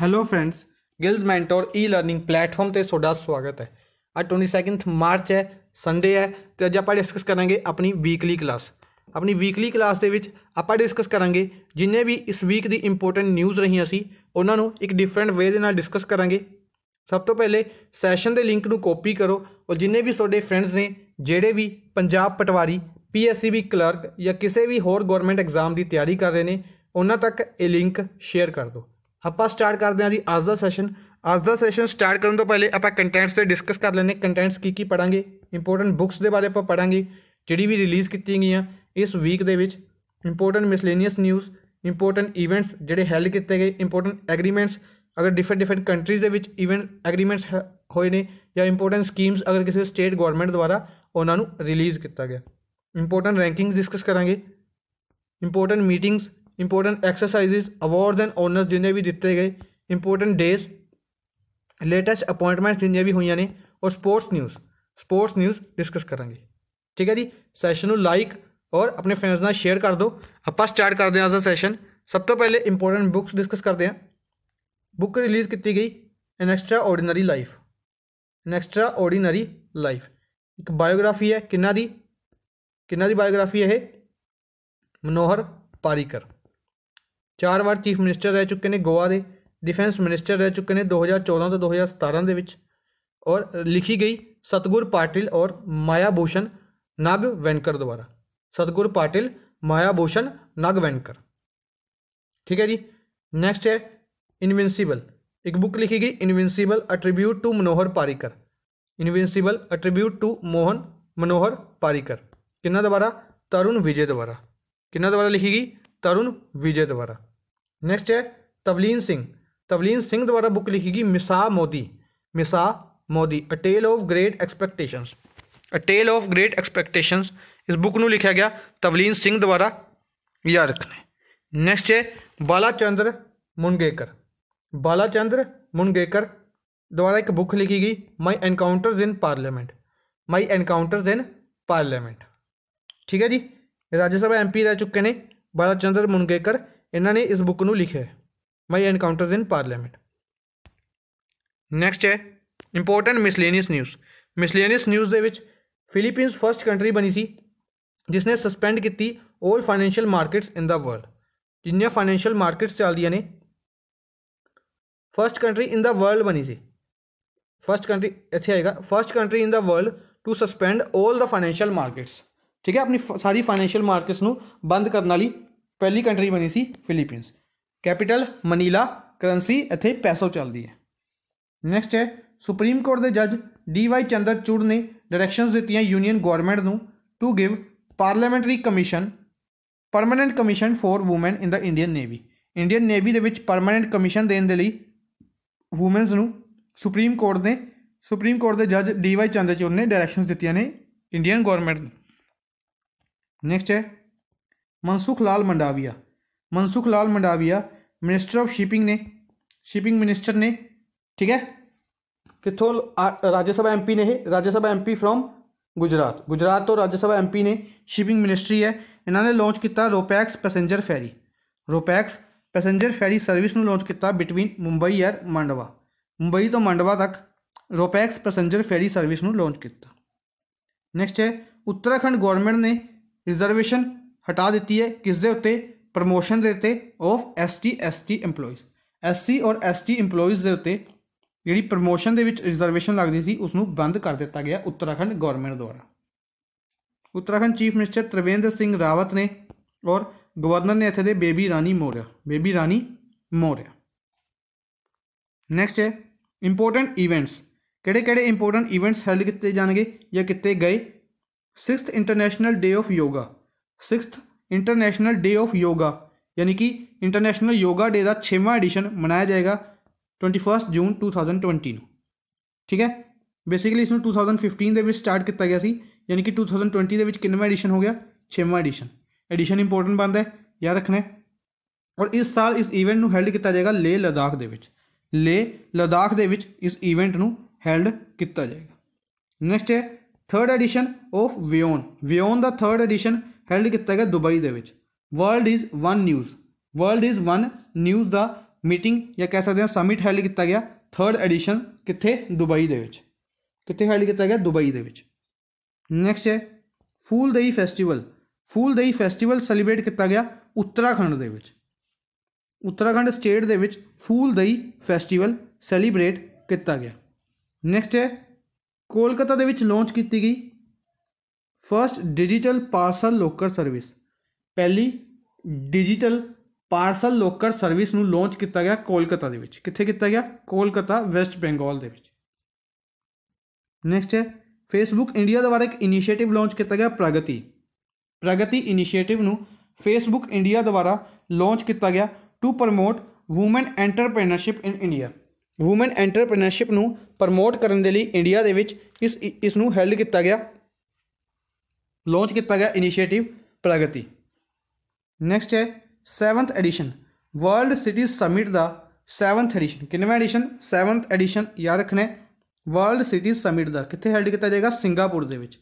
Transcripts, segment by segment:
Hello friends Gills mentor e learning platform ਤੇ ਤੁਹਾਡਾ ਸਵਾਗਤ ਹੈ ਅੱਜ 22 ਮਾਰਚ ਹੈ ਸੰਡੇ ਹੈ ਤੇ ਅੱਜ ਆਪਾਂ ਡਿਸਕਸ ਕਰਾਂਗੇ ਆਪਣੀ ਵੀਕਲੀ ਕਲਾਸ ਆਪਣੀ ਵੀਕਲੀ ਕਲਾਸ ਦੇ ਵਿੱਚ ਆਪਾਂ ਡਿਸਕਸ ਕਰਾਂਗੇ ਜਿੰਨੇ ਵੀ ਇਸ ਵੀਕ ਦੀ ਇੰਪੋਰਟੈਂਟ ਨਿਊਜ਼ ਰਹੀਆਂ ਸੀ ਉਹਨਾਂ ਨੂੰ ਇੱਕ ਡਿਫਰੈਂਟ ਵੇ ਦੇ ਨਾਲ ਡਿਸਕਸ ਕਰਾਂਗੇ ਸਭ ਤੋਂ ਪਹਿਲੇ ਸੈਸ਼ਨ ਦੇ ਲਿੰਕ ਨੂੰ ਕਾਪੀ ਕਰੋ ਔਰ ਜਿੰਨੇ ਵੀ ਤੁਹਾਡੇ ਫਰੈਂਡਸ ਨੇ ਜਿਹੜੇ ਵੀ ਪੰਜਾਬ ਪਟਵਾਰੀ ਪੀਐਸਸੀਬੀ ਕਲਰਕ ਜਾਂ ਕਿਸੇ ਵੀ ਹੋਰ ਗਵਰਨਮੈਂਟ ਐਗਜ਼ਾਮ ਦੀ ਤਿਆਰੀ ਕਰ ਰਹੇ ਨੇ ਉਹਨਾਂ ਤੱਕ ਇਹ ਲਿੰਕ ਸ਼ੇਅਰ ਕਰ ਦਿਓ ਆਪਾਂ ਸਟਾਰਟ ਕਰਦੇ ਹਾਂ ਜੀ ਅੱਜ ਦਾ ਸੈਸ਼ਨ ਅੱਜ ਦਾ ਸੈਸ਼ਨ ਸਟਾਰਟ ਕਰਨ ਤੋਂ ਪਹਿਲੇ ਆਪਾਂ ਕੰਟੈਂਟਸ ਤੇ ਡਿਸਕਸ ਕਰ ਲੈਂਦੇ ਕੰਟੈਂਟਸ ਕੀ ਕੀ ਪੜਾਂਗੇ ਇੰਪੋਰਟੈਂਟ ਬੁੱਕਸ ਦੇ ਬਾਰੇ ਆਪਾਂ ਪੜਾਂਗੇ ਜਿਹੜੀ ਵੀ ਰਿਲੀਜ਼ ਕੀਤੀ ਗਈਆਂ ਇਸ ਵੀਕ ਦੇ ਵਿੱਚ important miscellaneous news important events ਜਿਹੜੇ ਹੈਲਡ ਕੀਤੇ ਗਏ ਇੰਪੋਰਟੈਂਟ ਐਗਰੀਮੈਂਟਸ ਅਗਰ ਡਿਫਰੈਂਟ ਡਿਫਰੈਂਟ ਕੰਟਰੀਜ਼ ਦੇ ਵਿੱਚ ਇਵੈਂਟ ਐਗਰੀਮੈਂਟਸ ਹੋਏ ਨੇ ਜਾਂ ਇੰਪੋਰਟੈਂਟ ਸਕੀਮਸ ਅਗਰ ਕਿਸੇ ਸਟੇਟ ਗਵਰਨਮੈਂਟ ਦੁਆਰਾ ਉਹਨਾਂ ਨੂੰ ਰਿਲੀਜ਼ ਕੀਤਾ ਗਿਆ ਇੰਪੋਰਟੈਂਟ ਰੈਂਕਿੰਗਸ ਡਿਸਕਸ ਕਰਾਂਗੇ important meetings important exercises awards and honours ਜਿੰਨੇ ਵੀ ਦਿੱਤੇ ਗਏ ਇੰਪੋਰਟੈਂਟ ਡੇਸ ਲੇਟੈਸਟ ਅਪਾਇੰਟਮੈਂਟਸ ਜਿੰਨੇ ਵੀ ਹੋਈਆਂ ਨੇ ਔਰ sports news sports news discuss ਕਰਾਂਗੇ ਠੀਕ ਹੈ ਜੀ ਸੈਸ਼ਨ ਨੂੰ ਲਾਈਕ ਔਰ ਆਪਣੇ ਫਰੈਂਡਸ ਨਾਲ ਸ਼ੇਅਰ ਕਰ ਦਿਓ ਆਪਾਂ ਸਟਾਰਟ ਕਰਦੇ ਹਾਂ ਅੱਜ ਦਾ ਸੈਸ਼ਨ ਸਭ ਤੋਂ ਪਹਿਲੇ ਇੰਪੋਰਟੈਂਟ ਬੁੱਕਸ ਡਿਸਕਸ ਕਰਦੇ ਹਾਂ ਬੁੱਕ ਰਿਲੀਜ਼ ਕੀਤੀ ਗਈ an extraordinary life an extraordinary life ਇੱਕ ਬਾਇਓਗ੍ਰਾਫੀ ਹੈ ਕਿੰਨਾ ਦੀ ਕਿੰਨਾ ਦੀ ਬਾਇਓਗ੍ਰਾਫੀ ਹੈ ਇਹ ਮਨੋਹਰ ਪਾਰੀਕਰ चार मिनिस्टर रह चुके हैं गोवा के डिफेंस मिनिस्टर रह चुके हैं दो हज़ार चौदह तो दो हज़ार सतारा के और लिखी गई सतगुर पाटिल और माया भूषण नाग वैनकर द्वारा सतगुर पाटिल माया भूषण नाग वैनकर ठीक है जी नेक्स्ट है इनविंसिबल एक बुक लिखी गई invincible a tribute to Manohar Parrikar invincible a tribute to Mohan Manohar Parrikar किन्ना द्वारा तरुण विजय द्वारा किन्ना द्वारा लिखी गई तरुण विजय द्वारा नेक्स्ट है तवलीन सिंह तवलीन सिंह द्वारा बुक लिखी गई मिसा मोदी मिसा Modi a tale of great expectations a tale of great expectations इस बुक में लिखा गया तवलीन सिंह द्वारा याद रखने नेक्स्ट है बालाचंद्र मुनगेकर चंद्र मुनगेकर द्वारा एक बुक लिखी गई my encounters in parliament my encounters in parliament ठीक है जी राज्यसभा एमपी रह चुके हैं चंद्र मुनगेकर ਇਹਨਾਂ ਨੇ ਇਸ ਬੁੱਕ ਨੂੰ ਲਿਖਿਆ my encounters in parliament next ਹੈ important miscellaneous news miscellaneous news ਦੇ ਵਿੱਚ ਫਿਲੀਪੀਨਸ ਫਰਸਟ ਕੰਟਰੀ ਬਣੀ ਸੀ ਜਿਸ ਨੇ ਸਸਪੈਂਡ ਕੀਤੀ 올 financial markets in the world ਜਿੰਨੀਆਂ ਫਾਈਨੈਂਸ਼ੀਅਲ ਮਾਰਕੀਟਸ ਚੱਲਦੀਆਂ ਨੇ first country in the world ਬਣੀ ਸੀ ਫਰਸਟ ਕੰਟਰੀ ਇੱਥੇ ਆਏਗਾ first country in the world to suspend 올 the financial markets ਠੀਕ ਹੈ ਆਪਣੀ ਸਾਰੀ ਫਾਈਨੈਂਸ਼ੀਅਲ ਮਾਰਕੀਟਸ ਨੂੰ ਬੰਦ ਕਰਨ ਵਾਲੀ ਪਹਿਲੀ ਕੰਟਰੀ ਬਣੀ ਸੀ ਫਿਲੀਪੀਨਸ ਕੈਪੀਟਲ ਮਨੀਲਾ ਕਰੰਸੀ ਇੱਥੇ ਪੈਸੋ ਚੱਲਦੀ ਹੈ ਨੈਕਸਟ ਹੈ ਸੁਪਰੀਮ ਕੋਰਟ ਦੇ ਜੱਜ ਡੀ ਵਾਈ ਚੰਦਰ ਚੂੜ ਨੇ ਡਾਇਰੈਕਸ਼ਨਸ ਦਿੱਤੀਆਂ ਯੂਨੀਅਨ ਗਵਰਨਮੈਂਟ ਨੂੰ to give parliamentary commission permanent commission for women in the Indian navy Indian navy ਦੇ ਵਿੱਚ ਪਰਮਨੈਂਟ ਕਮਿਸ਼ਨ ਦੇਣ ਦੇ ਲਈ ਔਮਨਸ ਨੂੰ ਸੁਪਰੀਮ ਕੋਰਟ ਨੇ ਸੁਪਰੀਮ ਕੋਰਟ ਦੇ ਜੱਜ ਡੀ ਵਾਈ ਚੂੜ ਨੇ ਡਾਇਰੈਕਸ਼ਨਸ ਦਿੱਤੀਆਂ ਨੇ ਇੰਡੀਅਨ ਗਵਰਨਮੈਂਟ ਨੂੰ ਨੈਕਸਟ ਹੈ Mansukh Lal Mandaviya Mansukh Lal Mandaviya minister of shipping ने शिपिंग मिनिस्टर ने ठीक है कितों राज्यसभा एमपी ने राज्यसभा एमपी फ्रॉम गुजरात गुजरात तो राज्यसभा एमपी ने शिपिंग मिनिस्ट्री है इन्होंने लॉन्च किया ropax passenger ferry ropax passenger ferry service ने लॉन्च किया बिटवीन मुंबई एयर मांडवा मुंबई तो मांडवा तक ropax passenger ferry service launch किया नैक्सट है उत्तराखंड गौरमेंट ने रिजर्वेशन ਹਟਾ ਦਿੱਤੀ ਹੈ ਕਿਸ ਦੇ ਉੱਤੇ ਪ੍ਰਮੋਸ਼ਨ ਦੇ ਉੱਤੇ of ST ST EMPLOYEES SC ਔਰ ਐਸਟੀ EMPLOYEES ਦੇ ਉੱਤੇ ਜਿਹੜੀ ਪ੍ਰਮੋਸ਼ਨ ਦੇ ਵਿੱਚ ਰਿਜ਼ਰਵੇਸ਼ਨ ਲੱਗਦੀ ਸੀ ਉਸ ਨੂੰ ਬੰਦ ਕਰ ਦਿੱਤਾ ਗਿਆ ਉੱਤਰਾਖੰਡ ਗਵਰਨਮੈਂਟ ਦੁਆਰਾ ਉੱਤਰਾਖੰਡ ਚੀਫ ਮਿਨਿਸਟਰ ਤ੍ਰਿਵੇਂਦਰ ਸਿੰਘ ਰਾਵਤ ਨੇ ਔਰ ਗਵਰਨਰ ਨੇ ਇੱਥੇ ਦੇ ਬੇਬੀ ਰਾਣੀ ਮੋਰਿਆ ਬੇਬੀ ਰਾਣੀ ਮੋਰਿਆ ਨੈਕਸਟ ਹੈ ਇੰਪੋਰਟੈਂਟ ਇਵੈਂਟਸ ਕਿਹੜੇ ਕਿਹੜੇ ਇੰਪੋਰਟੈਂਟ ਇਵੈਂਟਸ ਹੈਲਡ ਕੀਤੇ ਜਾਣਗੇ ਜਾਂ ਕਿਤੇ ਗਏ 6th international day of yoga 6th international day of yoga ਯਾਨੀ ਕਿ ਇੰਟਰਨੈਸ਼ਨਲ ਯੋਗਾ ਡੇ ਦਾ 6ਵਾਂ ਐਡੀਸ਼ਨ ਮਨਾਇਆ ਜਾਏਗਾ 21 ਜੂਨ 2020 ਨੂੰ ਠੀਕ ਹੈ ਬੇਸਿਕਲੀ ਇਸ ਨੂੰ 2015 ਦੇ ਵਿੱਚ ਸਟਾਰਟ ਕੀਤਾ ਗਿਆ ਸੀ ਯਾਨੀ ਕਿ 2020 ਦੇ ਵਿੱਚ ਕਿੰਨਵਾਂ ਐਡੀਸ਼ਨ ਹੋ ਗਿਆ 6ਵਾਂ ਐਡੀਸ਼ਨ ਐਡੀਸ਼ਨ ਇੰਪੋਰਟੈਂਟ ਬੰਦ ਹੈ ਯਾਦ ਰੱਖਣਾ ਔਰ ਇਸ ਸਾਲ ਇਸ ਇਵੈਂਟ ਨੂੰ ਹੈਲਡ ਕੀਤਾ ਜਾਏਗਾ ਲੇ ਲਦਾਖ ਦੇ ਵਿੱਚ ਲੇ ਲਦਾਖ ਦੇ ਵਿੱਚ ਇਸ ਇਵੈਂਟ ਨੂੰ ਹੈਲਡ ਕੀਤਾ ਜਾਏਗਾ ਨੈਕਸਟ ਹੈ 3rd edition of ਵਿਓਨ ਵਿਓਨ the 3rd edition held ਕੀਤਾ ਗਿਆ ਦੁਬਈ ਦੇ ਵਿੱਚ world is one news world is one news the meeting ਜਾਂ ਕਹਿ ਸਕਦੇ ਹਾਂ ਸਮਿਟ ਹੈਲਡ ਕੀਤਾ ਗਿਆ 3rd ਐਡੀਸ਼ਨ ਕਿੱਥੇ ਦੁਬਈ ਦੇ ਵਿੱਚ ਕਿੱਥੇ ਹੈਲਡ ਕੀਤਾ ਗਿਆ ਦੁਬਈ ਦੇ ਵਿੱਚ ਨੈਕਸਟ ਹੈ ਫੂਲ ਦੇਈ ਫੈਸਟੀਵਲ ਫੂਲ ਦੇਈ ਫੈਸਟੀਵਲ ਸੈਲੀਬ੍ਰੇਟ ਕੀਤਾ ਗਿਆ ਉੱਤਰਾਖੰਡ ਦੇ ਵਿੱਚ ਉੱਤਰਾਖੰਡ ਸਟੇਟ ਦੇ ਵਿੱਚ ਫੂਲ ਦਈ ਫੈਸਟੀਵਲ ਸੈਲੀਬ੍ਰੇਟ ਕੀਤਾ ਗਿਆ ਨੈਕਸਟ ਹੈ ਕੋਲਕਾਤਾ ਦੇ ਵਿੱਚ ਲਾਂਚ ਕੀਤੀ ਗਈ first digital parcel locker service ਪਹਿਲੀ ਡਿਜੀਟਲ ਪਾਰਸਲ ਲੋਕਰ ਸਰਵਿਸ ਨੂੰ ਲਾਂਚ ਕੀਤਾ ਗਿਆ ਕੋਲਕਾਤਾ ਦੇ ਵਿੱਚ ਕਿੱਥੇ ਕੀਤਾ ਗਿਆ ਕੋਲਕਾਤਾ ਵੈਸਟ ਬੰਗਾਲ ਦੇ ਵਿੱਚ ਨੈਕਸਟ ਹੈ ਫੇਸਬੁੱਕ ਇੰਡੀਆ ਦੁਆਰਾ ਇੱਕ ਇਨੀਸ਼ੀਏਟਿਵ ਲਾਂਚ ਕੀਤਾ ਗਿਆ ਪ੍ਰਗਤੀ ਪ੍ਰਗਤੀ ਇਨੀਸ਼ੀਏਟਿਵ ਨੂੰ ਫੇਸਬੁੱਕ ਇੰਡੀਆ ਦੁਆਰਾ ਲਾਂਚ ਕੀਤਾ ਗਿਆ to promote women entrepreneurship in India women entrepreneurship ਨੂੰ ਪ੍ਰਮੋਟ ਕਰਨ ਦੇ ਲਈ ਇੰਡੀਆ ਦੇ ਵਿੱਚ ਇਸ ਇਸ ਨੂੰ ਹੈਲਡ ਕੀਤਾ ਗਿਆ लॉन्च ਕੀਤਾ ਗਿਆ ਇਨੀਸ਼ੀਏਟਿਵ ਪ੍ਰਗਤੀ ਨੈਕਸਟ ਹੈ 7th edition world cities summit ਦਾ 7th ਐਡੀਸ਼ਨ ਕਿੰਨਵਾਂ ਐਡੀਸ਼ਨ 7th ਐਡੀਸ਼ਨ ਯਾਦ ਰੱਖਣਾ ਵਰਲਡ ਸਿਟੀਜ਼ ਸਮਿਟ ਦਾ ਕਿੱਥੇ ਹੈਲਡ ਕੀਤਾ ਜਾਏਗਾ ਸਿੰਗਾਪੁਰ ਦੇ ਵਿੱਚ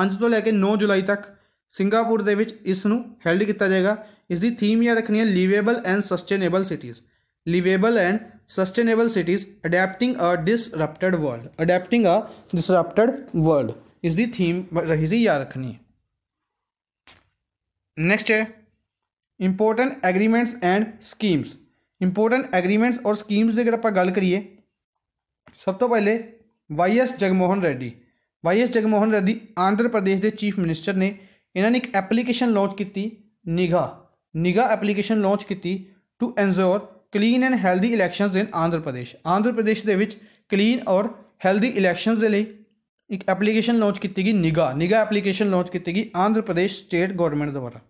5 ਤੋਂ ਲੈ ਕੇ 9 ਜੁਲਾਈ ਤੱਕ ਸਿੰਗਾਪੁਰ ਦੇ ਵਿੱਚ ਇਸ ਨੂੰ ਹੈਲਡ ਕੀਤਾ ਜਾਏਗਾ ਇਸ ਦੀ ਥੀਮ ਯਾਦ ਰੱਖਣੀ ਹੈ liveable and sustainable cities liveable and sustainable cities adapting a disrupted world adapting a disrupted world ਇਸ ਦੀ ਥੀਮ ਰਹੀ ਸੀ ਯਾਦ ਰੱਖਣੀ ਨੈਕਸਟ ਹੈ important agreements and schemes important agreements ਔਰ ਸਕੀਮਸ ਦੀ ਅਗਰ ਆਪਾਂ ਗੱਲ ਕਰੀਏ ਸਭ ਤੋਂ ਪਹਿਲੇ ਵਾਈਐਸ ਜਗਮੋਹਨ ਰੈਡੀ ਵਾਈਐਸ ਜਗਮੋਹਨ ਰੈਡੀ ਆਂਧਰ ਪ੍ਰਦੇਸ਼ ਦੇ ਚੀਫ ਮਿਨਿਸਟਰ ਨੇ ਇਹਨਾਂ ਨੇ ਇੱਕ ਐਪਲੀਕੇਸ਼ਨ ਲਾਂਚ ਕੀਤੀ ਨਿਗਾ ਨਿਗਾ ਐਪਲੀਕੇਸ਼ਨ ਲਾਂਚ ਕੀਤੀ to ensure clean and healthy elections in Andhra Pradesh Andhra Pradesh ਦੇ ਵਿੱਚ ਕਲੀਨ ਔਰ ਹੈਲਦੀ ਇਲੈਕਸ਼ਨਸ ਦੇ ਲਈ ਇੱਕ ਐਪਲੀਕੇਸ਼ਨ ਲਾਂਚ ਕੀਤੀ ਗਈ ਨਿਗਾ ਨਿਗਾ ਐਪਲੀਕੇਸ਼ਨ ਲਾਂਚ ਕੀਤੀ ਗਈ ਆਂਧਰਾ ਪ੍ਰਦੇਸ਼ ਸਟੇਟ ਗਵਰਨਮੈਂਟ ਦੁਆਰਾ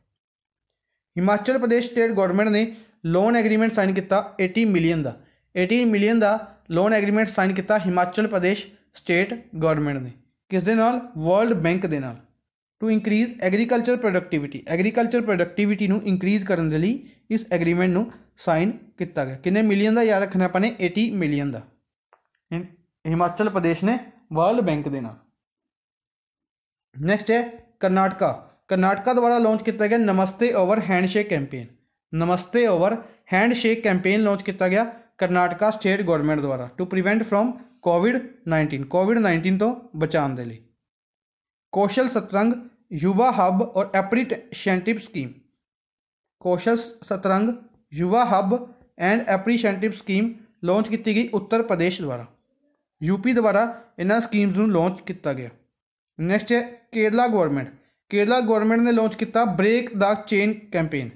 ਹਿਮਾਚਲ ਪ੍ਰਦੇਸ਼ ਸਟੇਟ ਗਵਰਨਮੈਂਟ ਨੇ ਲੋਨ ਐਗਰੀਮੈਂਟ ਸਾਈਨ ਕੀਤਾ 80 ਮਿਲੀਅਨ ਦਾ 80 ਮਿਲੀਅਨ ਦਾ ਲੋਨ ਐਗਰੀਮੈਂਟ ਸਾਈਨ ਕੀਤਾ ਹਿਮਾਚਲ ਪ੍ਰਦੇਸ਼ ਸਟੇਟ ਗਵਰਨਮੈਂਟ ਨੇ ਕਿਸ ਦੇ ਨਾਲ ਵਰਲਡ ਬੈਂਕ ਦੇ ਨਾਲ to increase agriculture productivity agriculture productivity ਨੂੰ ਇਨਕਰੀਜ਼ ਕਰਨ ਦੇ ਲਈ ਇਸ ਐਗਰੀਮੈਂਟ ਨੂੰ ਸਾਈਨ ਕੀਤਾ ਗਿਆ ਕਿੰਨੇ ਮਿਲੀਅਨ ਦਾ ਯਾਦ ਰੱਖਣਾ ਆਪਾਂ ਨੇ 80 ਮਿਲੀਅਨ ਦਾ ਹਿਮਾਚਲ ਪ੍ਰਦੇਸ਼ ਨੇ वर्ल्ड बैंक के नैक्सट है कर्नाटका कर्नाटका द्वारा लॉन्च किया गया namaste over handshake campaign namaste over handshake campaign launch किया गया कर्नाटका स्टेट गवर्नमेंट द्वारा to prevent from COVID nineteen COVID nineteen तो बचाने के लिए कौशल सतरंग युवा हब और एप्रीशेंटिव scheme Kaushal Satrang Yuva hub and apprenticeship scheme launch की गई उत्तर प्रदेश द्वारा ਯੂਪੀ ਦੁਆਰਾ ਇਹਨਾਂ ਸਕੀਮਸ ਨੂੰ ਲਾਂਚ ਕੀਤਾ ਗਿਆ ਨੈਕਸਟ ਹੈ ਕੇਰਲਾ ਗਵਰਨਮੈਂਟ ਕੇਰਲਾ ਗਵਰਨਮੈਂਟ ਨੇ ਲਾਂਚ ਕੀਤਾ break the chain campaign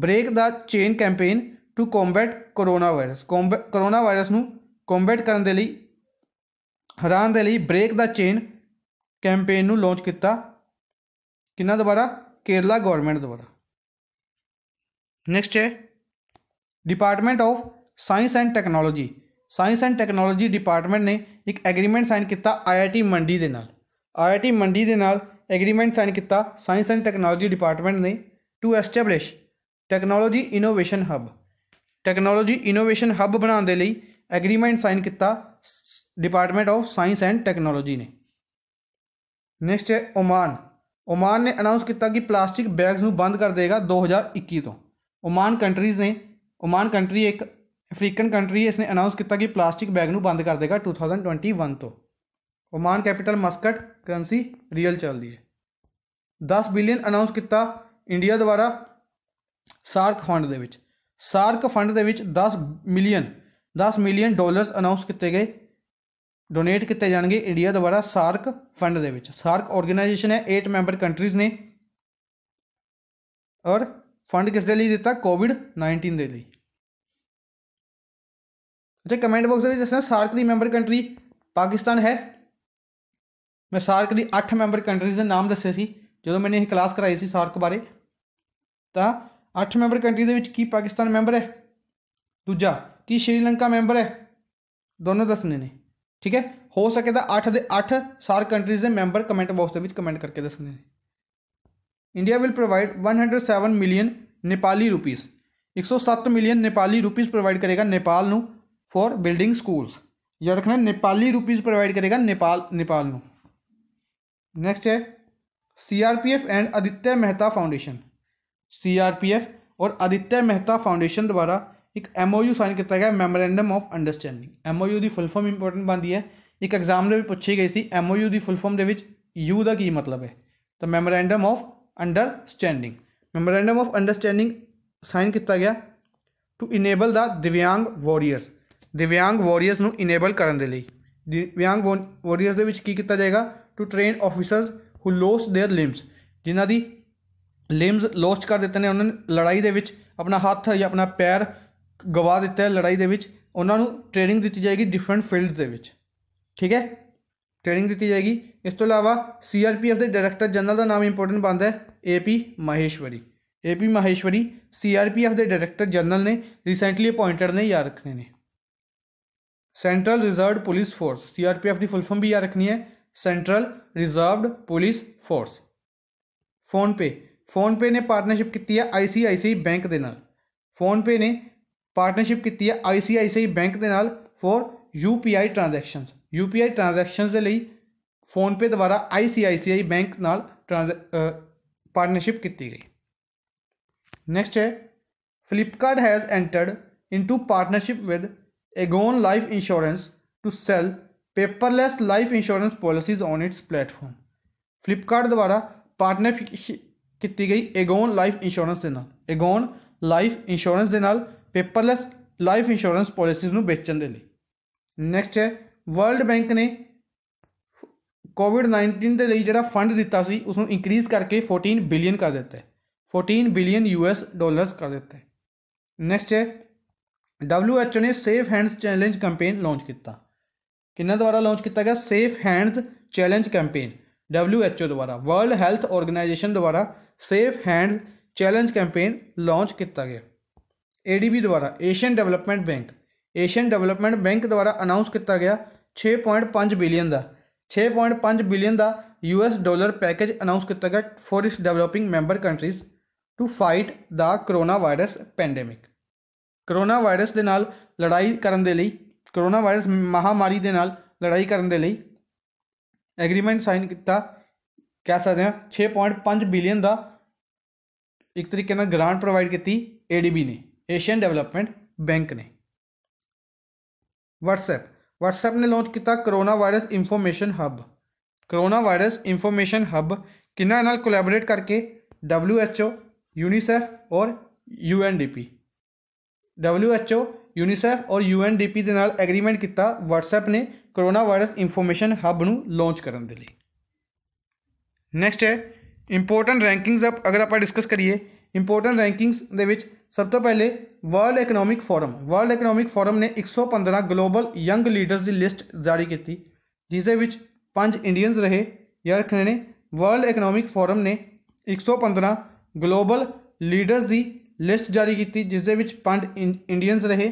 break the chain campaign to combat coronavirus coronavirus ਨੂੰ ਕੰਬੈਟ ਕਰਨ ਦੇ ਲਈ ਹਰਾਨ ਦੇ ਲਈ ਬ੍ਰੇਕ ਦਾ ਚੇਨ ਕੈਂਪੇਨ ਨੂੰ ਲਾਂਚ ਕੀਤਾ ਕਿੰਨਾ ਦੁਬਾਰਾ ਕੇਰਲਾ ਗਵਰਨਮੈਂਟ ਦੁਆਰਾ ਨੈਕਸਟ ਹੈ department of science and technology science and technology department ਨੇ ਇੱਕ ਐਗਰੀਮੈਂਟ ਸਾਈਨ ਕੀਤਾ ਆਈਆਈਟੀ ਮੰਡੀ ਦੇ ਨਾਲ ਆਈਆਈਟੀ ਮੰਡੀ ਦੇ ਨਾਲ ਐਗਰੀਮੈਂਟ ਸਾਈਨ ਕੀਤਾ ਸਾਇੰਸ ਐਂਡ ਟੈਕਨੋਲੋਜੀ ਡਿਪਾਰਟਮੈਂਟ ਨੇ to establish technology innovation hub technology innovation hub ਬਣਾਉਣ ਦੇ ਲਈ ਐਗਰੀਮੈਂਟ ਸਾਈਨ ਕੀਤਾ department of science and technology ਨੇ ਨੈਕਸਟ ਹੈ ਓਮਾਨ ਓਮਾਨ ਨੇ ਅਨਾਉਂਸ ਕੀਤਾ ਕਿ ਪਲਾਸਟਿਕ ਬੈਗਸ ਨੂੰ ਬੰਦ ਕਰ ਦੇਗਾ 2021 ਤੋਂ ਓਮਾਨ ਕੰਟਰੀਜ਼ ਨੇ ਓਮਾਨ ਕੰਟਰੀ ਇੱਕ अफ्रीकन कंट्री इसने अनाउंस किया कि प्लास्टिक बैग में बंद कर देगा टू थाउजेंड ट्वेंटी वन तो Oman capital Muscat currency rial चल रही है दस बिलियन अनाउंस किया इंडिया द्वारा सार्क फंड सार्क फंड दस मिलियन दस मिलियन डॉलर अनाउंस किए गए डोनेट किए जाएंगे इंडिया द्वारा सार्क फंड सार्क ऑर्गेनाइजेशन है एट मैंबर कंट्रीज ने और फंड किसके लिए दिता कोविड नाइनटीन के लिए ਅੱਛਾ ਕਮੈਂਟ ਬਾਕਸ ਦੇ ਵਿੱਚ ਦੱਸਣਾ ਸਾਰਕ ਦੀ ਮੈਂਬਰ ਕੰਟਰੀ ਪਾਕਿਸਤਾਨ ਹੈ ਮੈਂ ਸਾਰਕ ਦੀ 8 ਮੈਂਬਰ ਕੰਟਰੀਜ਼ ਦੇ ਨਾਮ ਦੱਸੇ ਸੀ ਜਦੋਂ ਮੈਨੇ ਇਹ ਕਲਾਸ ਕਰਾਈ ਸੀ ਸਾਰਕ ਬਾਰੇ ਤਾਂ 8 ਮੈਂਬਰ ਕੰਟਰੀ ਦੇ ਵਿੱਚ ਕੀ ਪਾਕਿਸਤਾਨ ਮੈਂਬਰ ਹੈ ਦੂਜਾ ਕੀ ਸ਼੍ਰੀਲੰਕਾ ਮੈਂਬਰ ਹੈ ਦੋਨੋਂ ਦੱਸਣੇ ਨੇ ਠੀਕ ਹੈ ਹੋ ਸਕੇ ਤਾਂ 8 ਦੇ 8 ਸਾਰਕ ਕੰਟਰੀਜ਼ ਦੇ ਮੈਂਬਰ ਕਮੈਂਟ ਬਾਕਸ ਦੇ ਵਿੱਚ ਕਮੈਂਟ ਕਰਕੇ ਦੱਸਣੇ ਨੇ India will provide 107 million Nepali rupees 107 million Nepali rupees provide ਕਰੇਗਾ ਨੇਪਾਲ ਨੂੰ फॉर बिल्डिंग स्कूल्स याद रखना नेपाली रुपीज़ प्रोवाइड करेगा नेपाल नेपाल में नेक्स्ट है CRPF and Aditya Mehta foundation CRPF और आदित्य मेहता फाउंडेशन द्वारा एक एमओयू साइन किया गया मेमोरेंडम ऑफ अंडरस्टैंडिंग एमओयू ਦੀ ਫੁੱਲ ਫਾਰਮ ਇੰਪੋਰਟੈਂਟ ਬੰਦੀ ਹੈ ਇੱਕ ਐਗਜ਼ਾਮ ਦੇ पूछी गई ਗਈ एम ओ यू की ਫਾਰਮ ਦੇ ਵਿੱਚ यू ਦਾ की मतलब है ਤਾਂ memorandum of understanding memorandum of understanding sign किया गया to enable the Divyang warriors Divyang warriors ਨੂੰ ਇਨੇਬਲ ਕਰਨ ਦੇ ਲਈ ਦਿਵਿਆਂਗ ਵਾਰੀਅਰਸ ਦੇ ਵਿੱਚ ਕੀ ਕੀਤਾ ਜਾਏਗਾ to train officers who lose their limbs ਜਿਨ੍ਹਾਂ ਦੀ ਲਿੰਬਸ ਲੋਸਟ ਕਰ ਦਿੱਤੇ ਨੇ ਉਹਨਾਂ ਨੇ ਲੜਾਈ ਦੇ ਵਿੱਚ ਆਪਣਾ ਹੱਥ ਜਾਂ ਆਪਣਾ ਪੈਰ ਗਵਾ ਦਿੱਤਾ ਹੈ ਲੜਾਈ ਦੇ ਵਿੱਚ ਉਹਨਾਂ ਨੂੰ ਟ੍ਰੇਨਿੰਗ ਦਿੱਤੀ ਜਾਏਗੀ ਡਿਫਰੈਂਟ ਫੀਲਡਸ ਦੇ ਵਿੱਚ ਠੀਕ ਹੈ ਟ੍ਰੇਨਿੰਗ ਦਿੱਤੀ ਜਾਏਗੀ ਇਸ ਤੋਂ ਇਲਾਵਾ ਸੀਆਰਪੀਐਫ ਦੇ ਡਾਇਰੈਕਟਰ ਜਨਰਲ ਦਾ ਨਾਮ ਇੰਪੋਰਟੈਂਟ ਬੰਦਾ ਹੈ AP Maheshwari AP Maheshwari CRPF ਦੇ ਡਾਇਰੈਕਟਰ ਜਨਰਲ ਨੇ ਰੀਸੈਂਟਲੀ ਅਪਾਇੰਟਡ ਨੇ ਯਾਦ ਰੱਖਣੇ ਨੇ central reserve police force CRPF की फुलफॉर्म भी याद रखनी है central reserve police force PhonePe PhonePe ने पार्टनरशिप की है आईसीआईसीआई बैंक के नाल फोन पे ने पार्टनरशिप की है आईसीआईसीआई बैंक के यू पी नाल for UPI transactions UPI transactions ਦੇ आई सी आई ਦੁਆਰਾ ICICI बैंक पार्टनरशिप की गई नैक्सट है Flipkart has entered into partnership with Egon Life Insurance to sell paperless life insurance policies on its platform. Flipkart ਦੁਆਰਾ ਪਾਰਟਨਰਸ਼ਿਪ ਕੀਤੀ ਗਈ Egon Life Insurance ਦੇ ਨਾਲ Egon Life Insurance ਦੇ ਨਾਲ paperless life insurance policies ਨੂੰ ਵੇਚਣ ਦੇ ਲਈ ਨੈਕਸਟ ਹੈ ਵਰਲਡ ਬੈਂਕ ਨੇ ਕੋਵਿਡ-19 ਦੇ ਲਈ ਜਿਹੜਾ ਫੰਡ ਦਿੱਤਾ ਸੀ ਉਸ ਨੂੰ ਇਨਕਰੀਜ਼ ਕਰਕੇ 14 ਬਿਲੀਅਨ ਕਰ ਦਿੱਤਾ ਹੈ 14 ਬਿਲੀਅਨ US ਡਾਲਰਸ ਕਰ ਦਿੱਤਾ ਹੈ ਨੈਕਸਟ ਹੈ डबल्यू एच ओ ने safe hand challenge campaign launch किया कि द्वारा लॉन्च किया गया safe hand challenge campaign W H O द्वारा वर्ल्ड हैल्थ ऑर्गनाइजेशन द्वारा safe hand challenge campaign launch किया गया ए डी बी द्वारा Asian development bank Asian development bank द्वारा अनाउंस किया गया छे पॉइंट पांच बिलियन का छे पॉइंट पांच बिलियन का U S dollar package announce किया गया for its developing member countries to fight the coronavirus pandemic coronavirus ਦੇ ਨਾਲ ਲੜਾਈ ਕਰਨ ਦੇ ਲਈ ਕਰੋਨਾ ਵਾਇਰਸ ਮਹਾਮਾਰੀ ਦੇ ਨਾਲ ਲੜਾਈ ਕਰਨ ਦੇ ਲਈ ਐਗਰੀਮੈਂਟ ਸਾਈਨ ਕੀਤਾ ਕਹਿ ਸਕਦੇ ਹਾਂ 6.5 ਬਿਲੀਅਨ ਦਾ ਇੱਕ ਤਰੀਕੇ ਨਾਲ ਗ੍ਰਾਂਟ ਪ੍ਰੋਵਾਈਡ ਕੀਤੀ ADB ਨੇ ਏਸ਼ੀਅਨ ਡਿਵੈਲਪਮੈਂਟ ਬੈਂਕ ਨੇ WhatsApp WhatsApp ਨੇ ਲਾਂਚ ਕੀਤਾ coronavirus information hub coronavirus information hub ਕਿਨਾਂ ਨਾਲ ਕੋਲੈਬੋਰੇਟ ਕਰਕੇ WHO UNICEF ਔਰ UNDP WHO UNICEF ਔਰ UNDP ਦੇ ਨਾਲ ਐਗਰੀਮੈਂਟ ਕੀਤਾ WhatsApp ਨੇ ਕੋਰੋਨਾ ਵਾਇਰਸ ਇਨਫੋਰਮੇਸ਼ਨ ਹੱਬ ਨੂੰ ਲਾਂਚ ਕਰਨ ਦੇ ਲਈ ਨੈਕਸਟ ਹੈ ਇੰਪੋਰਟੈਂਟ ਰੈਂਕਿੰਗਸ ਆਪ ਅਗਰ ਆਪਾਂ ਡਿਸਕਸ ਕਰੀਏ ਇੰਪੋਰਟੈਂਟ ਰੈਂਕਿੰਗਸ ਦੇ ਵਿੱਚ ਸਭ ਤੋਂ ਪਹਿਲੇ world economic forum world economic forum ਨੇ 115 ਗਲੋਬਲ ਯੰਗ ਲੀਡਰਸ ਦੀ ਲਿਸਟ ਜਾਰੀ ਕੀਤੀ ਜਿਸ ਦੇ ਵਿੱਚ ਪੰਜ ਇੰਡੀਅਨਸ ਰਹੇ ਯਾਦ ਰੱਖਣੇ ਨੇ ਵਰਲਡ ਇਕਨੋਮਿਕ ਫੋਰਮ ਨੇ 115 ਗਲੋਬਲ ਲੀਡਰਸ ਦੀ ਲਿਸਟ ਜਾਰੀ ਕੀਤੀ ਜਿਸ ਦੇ ਵਿੱਚ ਪੰਜ ਇੰਡੀਅਨਸ ਰਹੇ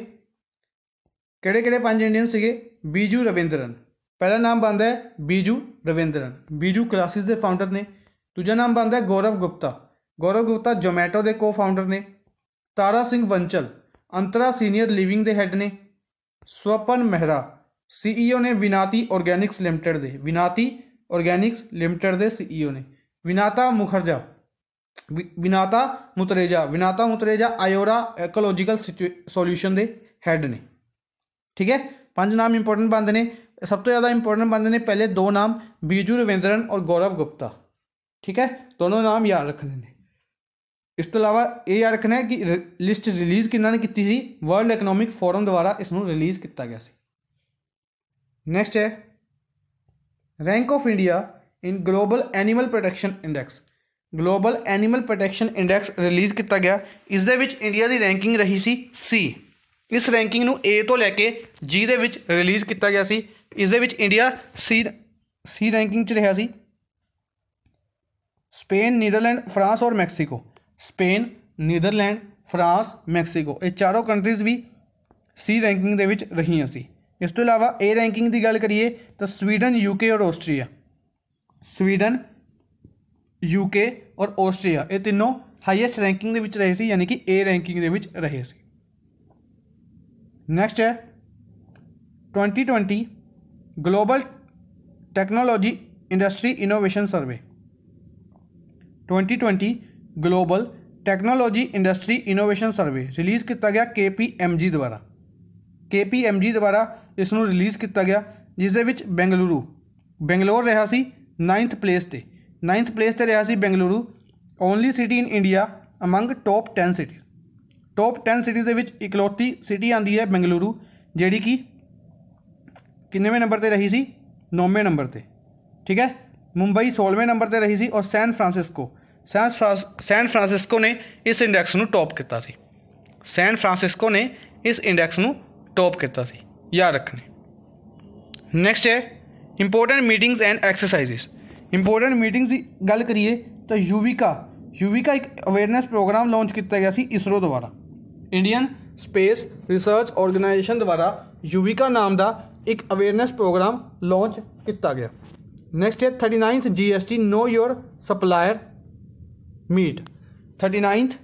ਕਿਹੜੇ ਕਿਹੜੇ ਪੰਜ ਇੰਡੀਅਨ ਸੀਗੇ ਬੀਜੂ ਰਵਿੰਦਰਨ ਪਹਿਲਾ ਨਾਮ ਬੰਦਾ ਹੈ ਬੀਜੂ ਰਵਿੰਦਰਨ ਬੀਜੂ ਕਲਾਸਿਸ ਦੇ ਫਾਊਂਡਰ ਨੇ ਦੂਜਾ ਨਾਮ ਬੰਦਾ ਹੈ ਗੌਰਵ ਗੁਪਤਾ ਗੌਰਵ ਗੁਪਤਾ ਜੋਮੈਟੋ ਦੇ ਕੋ-ਫਾਊਂਡਰ ਨੇ ਤਾਰਾ ਸਿੰਘ ਵੰਚਲ ਅੰਤਰਾ ਸੀਨੀਅਰ ਲਿਵਿੰਗ ਦੇ ਹੈੱਡ ਨੇ ਸਵਪਨ ਮਹਿਰਾ ਸੀਈਓ e ਨੇ ਵਿਨਾਤੀ ਆਰਗੈਨਿਕਸ ਲਿਮਟਿਡ ਦੇ ਵਿਨਾਤੀ ਆਰਗੈਨਿਕਸ ਲਿਮਟਿਡ ਦੇ ਸੀਈਓ e ਨੇ ਵਿਨਾਤਾ ਮੁਖਰਜਾ ਵਿਨਾਤਾ ਮੁਤਰੇਜਾ ਵਿਨਾਤਾ ਮੁਤਰੇਜਾ ਆਇਓਰਾ ਇਕੋਲੋਜੀਕਲ ਸੋਲੂਸ਼ਨ ਦੇ ਹੈੱਡ ਨੇ ਠੀਕ ਹੈ ਪੰਜ ਨਾਮ ਇੰਪੋਰਟੈਂਟ ਬੰਦੇ ਨੇ ਸਭ ਤੋਂ ਜ਼ਿਆਦਾ ਇੰਪੋਰਟੈਂਟ ਬੰਦੇ ਨੇ ਪਹਿਲੇ ਦੋ ਨਾਮ ਬੀਜੂ ਰਵਿੰਦਰਨ ਔਰ ਗੌਰਵ ਗੁਪਤਾ ਠੀਕ ਹੈ ਦੋਨੋਂ ਨਾਮ ਯਾਦ ਰੱਖਣੇ ਨੇ ਇਸ ਤੋਂ ਇਲਾਵਾ ਇਹ ਯਾਦ ਰੱਖਣਾ ਹੈ ਕਿ ਲਿਸਟ ਰਿਲੀਜ਼ ਕਿੰਨਾਂ ਨੇ ਕੀਤੀ ਸੀ ਵਰਲਡ ਇਕਨੋਮਿਕ ਫੋਰਮ ਦੁਆਰਾ ਇਸ ਨੂੰ ਰਿਲੀਜ਼ ਕੀਤਾ ਗਿਆ ਸੀ ਨੈਕਸਟ ਹੈ rank of India in global animal protection index global animal protection index release ਕੀਤਾ ਗਿਆ ਇਸ ਦੇ ਵਿੱਚ ਇੰਡੀਆ ਦੀ ਰੈਂਕਿੰਗ ਰਹੀ ਸੀ ਸੀ ਇਸ ਰੈਂਕਿੰਗ ਨੂੰ A ਤੋਂ ਲੈ ਕੇ G ਦੇ ਵਿੱਚ ਰਿਲੀਜ਼ ਕੀਤਾ ਗਿਆ ਸੀ ਇਸ ਦੇ ਵਿੱਚ ਇੰਡੀਆ C C ਰੈਂਕਿੰਗ 'ਚ ਰਿਹਾ ਸੀ ਸਪੇਨ ਨੀਦਰਲੈਂਡ ਫਰਾਂਸ ਔਰ Mexico Spain Netherland France Mexico ਇਹ ਚਾਰੋਂ ਕੰਟਰੀਜ਼ ਵੀ ਸੀ ਰੈਂਕਿੰਗ ਦੇ ਵਿੱਚ ਰਹੀਆਂ ਸੀ ਇਸ ਤੋਂ ਇਲਾਵਾ A ਰੈਂਕਿੰਗ ਦੀ ਗੱਲ ਕਰੀਏ ਤਾਂ ਸਵੀਡਨ ਯੂਕੇ ਔਰ ਆਸਟਰੀਆ ਸਵੀਡਨ ਯੂਕੇ ਔਰ ਆਸਟਰੀਆ ਇਹ ਤਿੰਨੋਂ ਹਾਈਐਸਟ ਰੈਂਕਿੰਗ ਦੇ ਵਿੱਚ ਰਹੇ ਸੀ ਯਾਨੀ ਕਿ ਏ ਰੈਂਕਿੰਗ ਦੇ ਵਿੱਚ ਰਹੇ ਸੀ ਨੈਕਸਟ ਹੈ 2020 global technology industry innovation survey 2020 global technology industry innovation survey release ਕੀਤਾ ਗਿਆ ਕੇਪੀਐਮਜੀ ਦੁਆਰਾ ਕੇਪੀਐਮਜੀ ਦੁਆਰਾ ਇਸ ਨੂੰ ਰਿਲੀਜ਼ ਕੀਤਾ ਗਿਆ ਜਿਸ ਦੇ ਵਿੱਚ ਬੈਂਗਲੁਰੂ ਬੈਂਗਲੌਰ ਰਿਹਾ ਸੀ 9th ਪਲੇਸ ਤੇ 9th ਪਲੇਸ ਤੇ ਰਿਹਾ ਸੀ Bengaluru only city in India among top 10 city top 10 cities ਦੇ ਵਿੱਚ ਇਕਲੌਤੀ ਸਿਟੀ ਆਂਦੀ ਹੈ ਬੈਂਗਲੁਰੂ ਜਿਹੜੀ ਕਿ ਕਿੰਨੇਵੇਂ ਨੰਬਰ ਤੇ ਰਹੀ ਸੀ 9ਵੇਂ ਨੰਬਰ ਤੇ ਠੀਕ ਹੈ ਮੁੰਬਈ 16ਵੇਂ ਨੰਬਰ ਤੇ ਰਹੀ ਸੀ ਔਰ ਸੈਨ ਫਰਾਂਸਿਸਕੋ ਸੈਨ ਫਰਾਂਸਿਸਕੋ ਨੇ ਇਸ ਇੰਡੈਕਸ ਨੂੰ ਟੌਪ ਕੀਤਾ ਸੀ ਸੈਨ ਫਰਾਂਸਿਸਕੋ ਨੇ ਇਸ ਇੰਡੈਕਸ ਨੂੰ ਟੌਪ ਕੀਤਾ ਸੀ ਯਾਦ ਰੱਖਣੇ ਨੈਕਸਟ ਹੈ important meetings and exercises important meeting ਦੀ ਗੱਲ ਕਰੀਏ ਤਾਂ ਯੂਵਿਕਾ ਯੂਵਿਕਾ ਇੱਕ ਅਵੇਅਰਨੈਸ ਪ੍ਰੋਗਰਾਮ ਲਾਂਚ ਕੀਤਾ ਗਿਆ ਸੀ ਇਸਰੋ ਦੁਆਰਾ ਇੰਡੀਅਨ ਸਪੇਸ ਰਿਸਰਚ ਆਰਗੇਨਾਈਜੇਸ਼ਨ ਦੁਆਰਾ ਯੂਵਿਕਾ ਨਾਮ ਦਾ ਇੱਕ ਅਵੇਅਰਨੈਸ ਪ੍ਰੋਗਰਾਮ ਲਾਂਚ ਕੀਤਾ ਗਿਆ ਨੈਕਸਟ ਹੈ 39th GST know your supplier meet 39th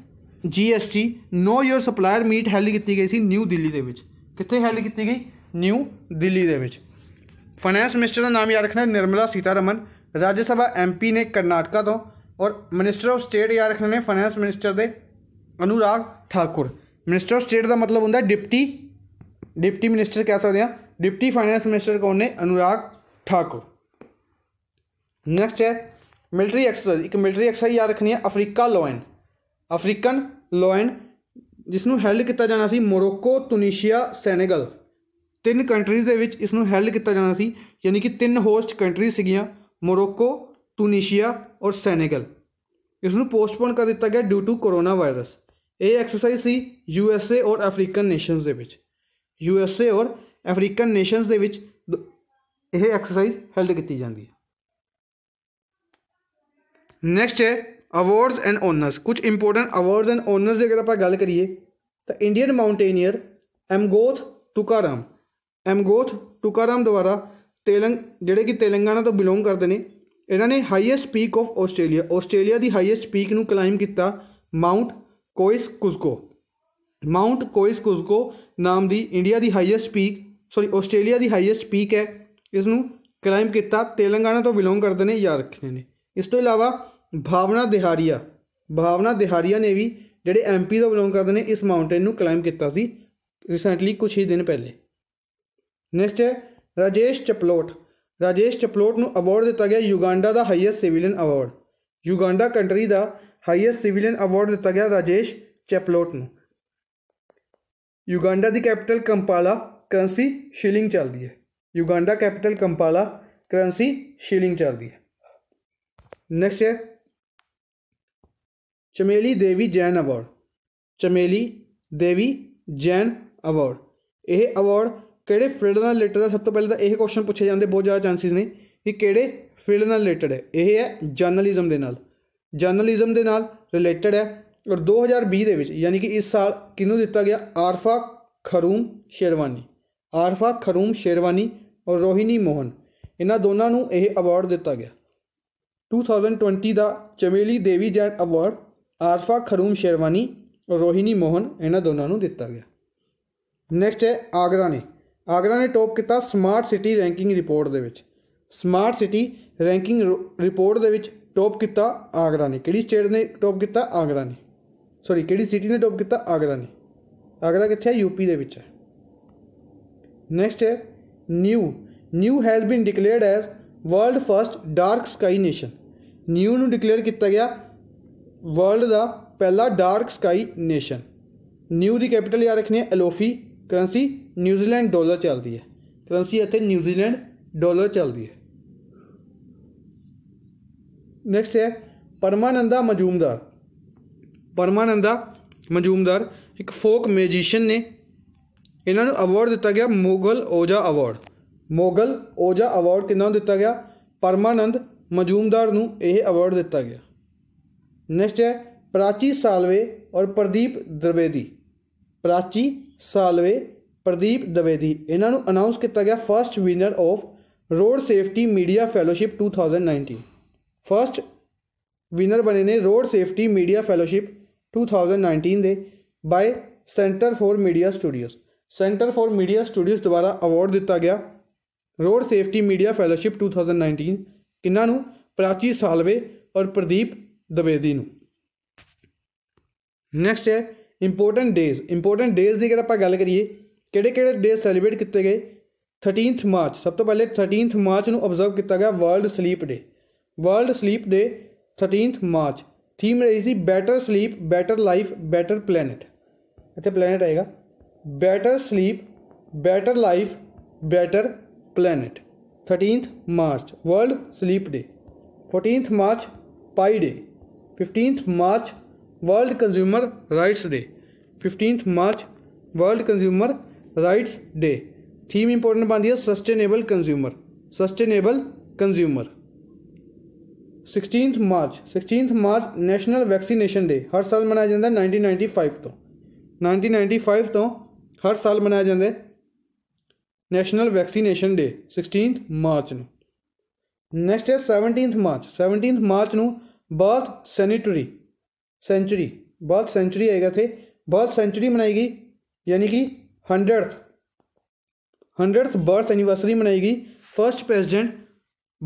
GST know your supplier meet held ਕੀਤੀ ਗਈ ਸੀ ਨਿਊ ਦਿੱਲੀ ਦੇ ਵਿੱਚ ਕਿੱਥੇ ਹੈਲਡ ਕੀਤੀ ਗਈ ਨਿਊ ਦਿੱਲੀ ਦੇ ਵਿੱਚ ਫਾਈਨੈਂਸ ਮਿਨਿਸਟਰ ਦਾ ਨਾਮ ਯਾਦ ਰੱਖਣਾ ਨਿਰਮਲਾ ਸੀਤਾਰਮਨ ਰਾਜ ਸਭਾ ਐਮਪੀ ਨੇ ਕਰਨਾਟਕਾ ਤੋਂ ਔਰ ਮਿਨਿਸਟਰ ਆਫ ਸਟੇਟ ਯਾਦ ਰੱਖਣਾ ਨੇ ਫਾਈਨੈਂਸ ਮਿਨਿਸਟਰ ਦੇ Anurag Thakur minister of state ਦਾ ਮਤਲਬ ਹੁੰਦਾ ਡਿਪਟੀ ਡਿਪਟੀ ਮਿਨਿਸਟਰ ਕਹਿ ਸਕਦੇ ਆ ਡਿਪਟੀ ਫਾਈਨੈਂਸ ਮਿਨਿਸਟਰ ਕੌਣ ਨੇ ਅਨੁਰਾਗ ਠਾਕੁਰ ਨੈਕਸਟ ਹੈ ਮਿਲਟਰੀ ਐਕਸਰਸਾਈਜ਼ ਇੱਕ ਮਿਲਟਰੀ ਐਕਸਰਸਾਈਜ਼ ਯਾਦ ਰੱਖਣੀ ਹੈ ਅਫਰੀਕਾ ਲੋਇਨ ਅਫਰੀਕਨ ਲੋਇਨ ਜਿਸ ਨੂੰ ਹੈਲਡ ਕੀਤਾ ਜਾਣਾ ਸੀ ਮੋਰੋਕੋ ਟੁਨੀਸ਼ੀਆ ਸੈਨੇਗਲ ਤਿੰਨ ਕੰਟਰੀਜ਼ ਦੇ ਵਿੱਚ ਇਸ ਨੂੰ ਹੈਲਡ ਕੀਤਾ ਜਾਣਾ ਸੀ ਯਾਨੀ ਕਿ ਤਿੰਨ ਹੋਸਟ ਕੰਟਰੀ ਸੀਗੀਆਂ ਮੋਰੋਕੋ ਟੂਨੀਸ਼ੀਆ ਔਰ ਸੈਨੇਗਲ ਇਸ ਨੂੰ ਪੋਸਟਪੋਨ ਕਰ ਦਿੱਤਾ ਗਿਆ ਡਿਊ ਟੂ ਕੋਰੋਨਾ ਵਾਇਰਸ ਇਹ ਐਕਸਰਸਾਈਜ਼ ਸੀ ਯੂ ਐਸ ਏ ਔਰ ਅਫਰੀਕਨ ਨੇਸ਼ਨਸ ਦੇ ਵਿੱਚ ਯੂ ਐਸ ਏ ਔਰ ਅਫਰੀਕਨ ਨੇਸ਼ਨਸ ਦੇ ਵਿੱਚ ਇਹ ਐਕਸਰਸਾਈਜ਼ ਹੈਲਡ ਕੀਤੀ ਜਾਂਦੀ ਹੈ ਨੈਕਸਟ ਹੈ ਅਵਾਰਡਸ ਐਂਡ ਓਨਰਸ ਕੁਝ ਇੰਪੋਰਟੈਂਟ ਅਵਾਰਡਸ ਐਂਡ ਓਨਰਸ ਦੇ ਅਗਰ ਆਪਾਂ ਗੱਲ ਕਰੀਏ ਤਾਂ ਇੰਡੀਅਨ ਮਾਊਂਟੇਨੀਅਰ ਐਮਗੋਥ ਟੁਕਾਰਾਮ ਐਮਗੋਥ ਟੁਕਾਰਾਮ ਦੁਆਰਾ ਤੇਲੰਗ ਜਿਹੜੇ ਕਿ ਤੇਲੰਗਾਨਾ ਤੋਂ ਬਿਲੋਂਗ ਕਰਦੇ ਨੇ ਇਹਨਾਂ ਨੇ highest peak of Australia Australia ਦੀ ਹਾਈਐਸਟ ਪੀਕ ਨੂੰ ਕਲਾਈਮ ਕੀਤਾ ਮਾਉਂਟ ਕੋਇਸ ਕੁਜ਼ਕੋ ਮਾਉਂਟ ਕੋਇਸ ਕੁਜ਼ਕੋ ਨਾਮ ਦੀ ਇੰਡੀਆ ਦੀ ਹਾਈਐਸਟ ਪੀਕ ਸੌਰੀ ਆਸਟ੍ਰੇਲੀਆ ਦੀ ਹਾਈਐਸਟ ਪੀਕ ਹੈ ਇਸ ਨੂੰ ਕਲਾਈਮ ਕੀਤਾ ਤੇਲੰਗਾਨਾ ਤੋਂ ਬਿਲੋਂਗ ਕਰਦੇ ਨੇ ਯਾਦ ਰੱਖਣੇ ਨੇ ਇਸ ਤੋਂ ਇਲਾਵਾ ਭਾਵਨਾ ਦਿਹਾਰੀਆ ਭਾਵਨਾ ਦਿਹਾਰੀਆ ਨੇ ਵੀ ਜਿਹੜੇ ਐਮਪੀ ਤੋਂ ਬਿਲੋਂਗ ਕਰਦੇ ਨੇ ਇਸ ਮਾਉਂਟੇਨ ਨੂੰ ਕਲਾਈਮ ਕੀਤਾ ਸੀ ਰੀਸੈਂਟਲੀ ਕੁਝ ਹੀ ਦਿਨ ਪਹਿਲੇ ਨੈਕਸਟ ਹੈ ਰਾਜੇਸ਼ ਚਪਲੋਟ ਰਾਜੇਸ਼ ਚਪਲੋਟ ਨੂੰ ਅਵਾਰਡ ਦਿੱਤਾ ਗਿਆ ਯੂਗਾਂਡਾ ਦਾ highest civilian award Uganda country ਦਾ ਹਾਈਐਸਟ ਸਿਵਿਲੀਅਨ ਅਵਾਰਡ ਦਿੱਤਾ ਗਿਆ ਰਾਜੇਸ਼ ਚੈਪਲੋਟ ਨੂੰ ਯੂਗਾਂਡਾ ਦੀ ਕੈਪੀਟਲ ਕੰਪਾਲਾ ਕਰੰਸੀ ਸ਼ਿਲਿੰਗ ਚੱਲਦੀ ਹੈ ਯੂਗਾਂਡਾ ਕੈਪੀਟਲ ਕੰਪਾਲਾ ਕਰੰਸੀ ਸ਼ਿਲਿੰਗ ਚੱਲਦੀ ਹੈ ਨੈਕਸਟ ਹੈ ਚਮੇਲੀ ਦੇਵੀ ਜੈਨ ਅਵਾਰਡ ਚਮੇਲੀ ਦੇਵੀ ਜੈਨ ਅਵਾਰਡ ਇਹ ਅਵਾਰਡ ਕਿਹੜੇ ਫੀਲਡ ਨਾਲ ਰਿਲੇਟਡ ਹੈ ਸਭ ਤੋਂ ਪਹਿਲਾਂ ਤਾਂ ਇਹ ਕੁਐਸਚਨ ਪੁੱਛੇ ਜਾਂਦੇ ਬਹੁਤ ਜ਼ਿਆਦਾ ਚਾਂਸਸ ਨੇ ਕਿ ਕਿਹੜੇ ਫੀਲਡ ਨਾਲ ਰਿਲੇਟਡ ਹੈ ਇਹ ਹੈ ਜਰਨਲਿਜ਼ਮ ਦੇ ਨਾਲ ਜਰਨਲਿਜ਼ਮ ਦੇ ਨਾਲ ਰਿਲੇਟਡ ਹੈ ਔਰ 2020 ਦੇ ਵਿੱਚ ਯਾਨੀ ਕਿ ਇਸ ਸਾਲ ਕਿਹਨੂੰ ਦਿੱਤਾ ਗਿਆ ਆਰਫਾ ਖਰੂਮ ਸ਼ੇਰਵਾਨੀ ਆਰਫਾ ਖਰੂਮ ਸ਼ੇਰਵਾਨੀ ਔਰ ਰੋਹਿਨੀ ਮੋਹਨ ਇਹਨਾਂ ਦੋਨਾਂ ਨੂੰ ਇਹ ਅਵਾਰਡ ਦਿੱਤਾ ਗਿਆ 2020 ਦਾ ਚਮੇਲੀ ਦੇਵੀ ਜੈਨ ਅਵਾਰਡ ਆਰਫਾ ਖਰੂਮ ਸ਼ੇਰਵਾਨੀ ਔਰ ਰੋਹਿਨੀ ਮੋਹਨ ਇਹਨਾਂ ਦੋਨਾਂ ਨੂੰ ਦਿੱਤਾ ਗਿਆ ਨੈਕਸਟ ਹੈ ਆਗਰਾ ਨੇ ਆਗਰਾ ਨੇ ਟੌਪ ਕੀਤਾ ਸਮਾਰਟ ਸਿਟੀ ਰੈਂਕਿੰਗ ਰਿਪੋਰਟ ਦੇ ਵਿੱਚ ਸਮਾਰਟ ਸਿਟੀ ਰੈਂਕਿੰਗ ਰਿਪੋਰਟ ਦੇ ਵਿੱਚ ਟੌਪ ਕੀਤਾ ਆਗਰਾ ਨੇ ਕਿਹੜੀ ਸਟੇਟ ਨੇ ਟੌਪ ਕੀਤਾ ਆਗਰਾ ਨੇ ਸੌਰੀ ਕਿਹੜੀ ਸਿਟੀ ਨੇ ਟੌਪ ਕੀਤਾ ਆਗਰਾ ਨੇ ਆਗਰਾ ਕਿੱਥੇ ਹੈ ਯੂਪੀ ਦੇ ਵਿੱਚ ਹੈ ਨੈਕਸਟ ਹੈ Niue Niue has been declared as world first dark sky nation Niue ਨੂੰ ਡਿਕਲੇਅਰ ਕੀਤਾ ਗਿਆ ਵਰਲਡ ਦਾ ਪਹਿਲਾ ਡਾਰਕ ਸਕਾਈ ਨੇਸ਼ਨ ਨਿਊ ਦੀ ਕੈਪੀਟਲ ਯਾ ਰੱਖਣੀ ਹੈ ਅਲੋਫੀ ਕਰੰਸੀ ਨਿਊਜ਼ੀਲੈਂਡ ਡਾਲਰ ਚੱਲਦੀ ਹੈ ਕਰੰਸੀ ਇੱਥੇ ਨਿਊਜ਼ੀਲੈਂਡ ਡਾਲਰ ਚੱਲਦੀ ਹੈ ਨੈਕਸਟ ਹੈ ਪਰਮਾਨੰਦਾ ਮਜੂਮਦਾਰ ਪਰਮਾਨੰਦਾ ਮਜੂਮਦਾਰ ਇੱਕ ਫੋਕ ਮੈਜੀਸ਼ੀਅਨ ਨੇ ਇਹਨਾਂ ਨੂੰ ਅਵਾਰਡ ਦਿੱਤਾ ਗਿਆ ਮੋਗਲ ਓਜਾ ਅਵਾਰਡ ਮੋਗਲ ਓਜਾ ਅਵਾਰਡ ਕਿਹਨਾਂ ਨੂੰ ਦਿੱਤਾ ਗਿਆ ਪਰਮਾਨੰਦ ਮਜੂਮਦਾਰ ਨੂੰ ਇਹ ਅਵਾਰਡ ਦਿੱਤਾ ਗਿਆ ਨੈਕਸਟ ਹੈ ਪ੍ਰਾਚੀ ਸਾਲਵੇ ਔਰ ਪ੍ਰਦੀਪ ਦਰਵੇਦੀ ਪ੍ਰਾਚੀ ਸਾਲਵੇ ਪ੍ਰਦੀਪ ਦਵੇਦੀ ਇਹਨਾਂ ਨੂੰ ਅਨਾਉਂਸ ਕੀਤਾ ਗਿਆ first winner of road safety media fellowship 2019 first winner ਬਣੇ ਨੇ ਰੋਡ ਸੇਫਟੀ ਮੀਡੀਆ ਫੈਲੋਸ਼ਿਪ 2019 ਦੇ by centre for media studios centre for media studios ਦੁਆਰਾ ਅਵਾਰਡ ਦਿੱਤਾ ਗਿਆ ਰੋਡ ਸੇਫਟੀ ਮੀਡੀਆ ਫੈਲੋਸ਼ਿਪ 2019 ਕਿਨਾਂ ਨੂੰ ਪ੍ਰਾਚੀ ਸਾਲਵੇ ਔਰ ਪ੍ਰਦੀਪ ਦਵੇਦੀ ਨੂੰ ਨੈਕਸਟ ਹੈ ਇੰਪੋਰਟੈਂਟ ਡੇਜ਼ ਇੰਪੋਰਟੈਂਟ ਡੇਜ਼ ਦੀ ਅਗਰ ਆਪਾਂ ਗੱਲ ਕਰੀਏ ਕਿਹੜੇ ਕਿਹੜੇ ਡੇਜ਼ ਸੈਲੀਬ੍ਰੇਟ ਕੀਤੇ ਗਏ 13th ਮਾਰਚ ਸਭ ਤੋਂ ਪਹਿਲੇ 13th ਮਾਰਚ ਨੂੰ ਆਬਜ਼ਰਵ ਕੀਤਾ ਗਿਆ world sleep day world sleep day 13th March theme ਰਹੀ ਸੀ better sleep better life better planet ਇੱਥੇ ਪਲੈਨਟ ਆਏਗਾ better sleep better life better planet 13th March world sleep day 14th March pi day 15th March world consumer rights day 15th March world consumer rights day theme important ਬਣਦੀ ਹੈ sustainable consumer sustainable consumer 16th March 16th March national vaccination day ਹਰ ਸਾਲ ਮਨਾਇਆ ਜਾਂਦਾ 1995 ਤੋਂ 1995 ਤੋਂ ਹਰ ਸਾਲ ਮਨਾਇਆ ਜਾਂਦਾ national vaccination day 16th March ਨੂੰ ਨੈਕਸਟ ਹੈ 17th ਮਾਰਚ 17th ਮਾਰਚ ਨੂੰ birth centenary century birth century आएगा थे बर्थ सेंचुरी मनाएगी यानी कि हंड्रेड हंड्रेड बर्थ एनिवर्सरी मनाएगी फर्स्ट प्रेसिडेंट